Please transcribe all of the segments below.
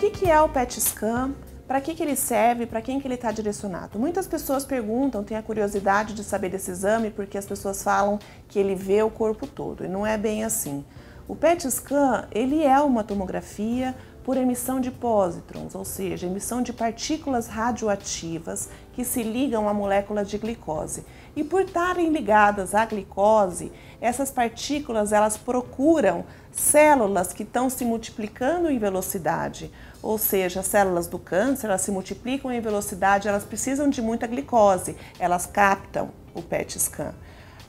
que, que é o PET scan? Para que, que ele serve? Para quem que ele está direcionado? Muitas pessoas perguntam, têm a curiosidade de saber desse exame, porque as pessoas falam que ele vê o corpo todo, e não é bem assim. O PET scan, ele é uma tomografia por emissão de pósitrons, ou seja, emissão de partículas radioativas que se ligam a moléculas de glicose. E por estarem ligadas à glicose, essas partículas elas procuram células que estão se multiplicando em velocidade, ou seja, células do câncer elas se multiplicam em velocidade, elas precisam de muita glicose, elas captam o PET scan.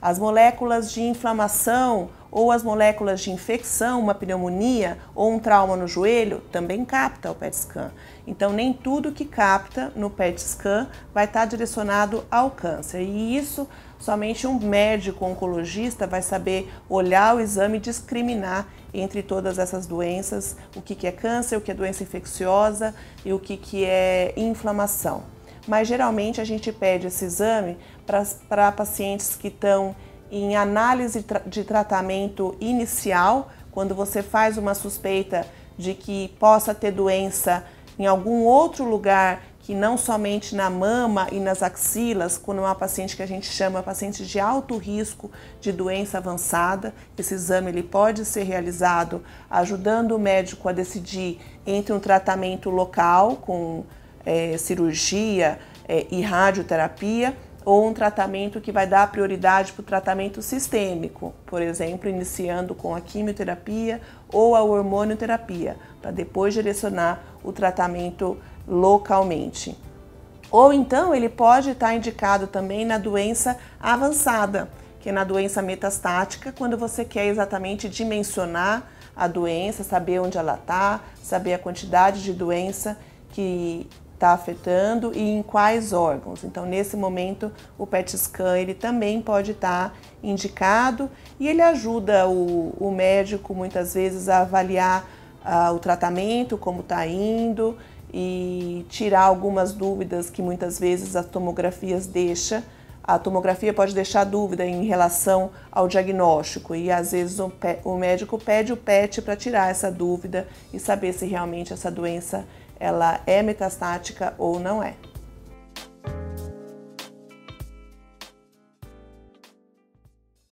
As moléculas de inflamação ou as moléculas de infecção, uma pneumonia ou um trauma no joelho, também capta o PET scan. Então, nem tudo que capta no PET scan vai estar tá direcionado ao câncer. E isso somente um médico oncologista vai saber olhar o exame e discriminar entre todas essas doenças, o que, é câncer, o que é doença infecciosa e o que é inflamação mas geralmente a gente pede esse exame para pacientes que estão em análise de tratamento inicial, quando você faz uma suspeita de que possa ter doença em algum outro lugar que não somente na mama e nas axilas, quando é uma paciente que a gente chama paciente de alto risco de doença avançada, esse exame ele pode ser realizado ajudando o médico a decidir entre um tratamento local com é, cirurgia é, e radioterapia ou um tratamento que vai dar prioridade para o tratamento sistêmico, por exemplo, iniciando com a quimioterapia ou a hormonioterapia, para depois direcionar o tratamento localmente. Ou então ele pode estar tá indicado também na doença avançada, que é na doença metastática, quando você quer exatamente dimensionar a doença, saber onde ela está, saber a quantidade de doença que está afetando e em quais órgãos. Então, nesse momento, o PET scan ele também pode estar tá indicado e ele ajuda o, o, médico muitas vezes a avaliar uh, o tratamento, como está indo e tirar algumas dúvidas que muitas vezes as tomografias deixa. A tomografia pode deixar dúvida em relação ao diagnóstico e às vezes o, o médico pede o PET para tirar essa dúvida e saber se realmente essa doença é ela é metastática ou não é.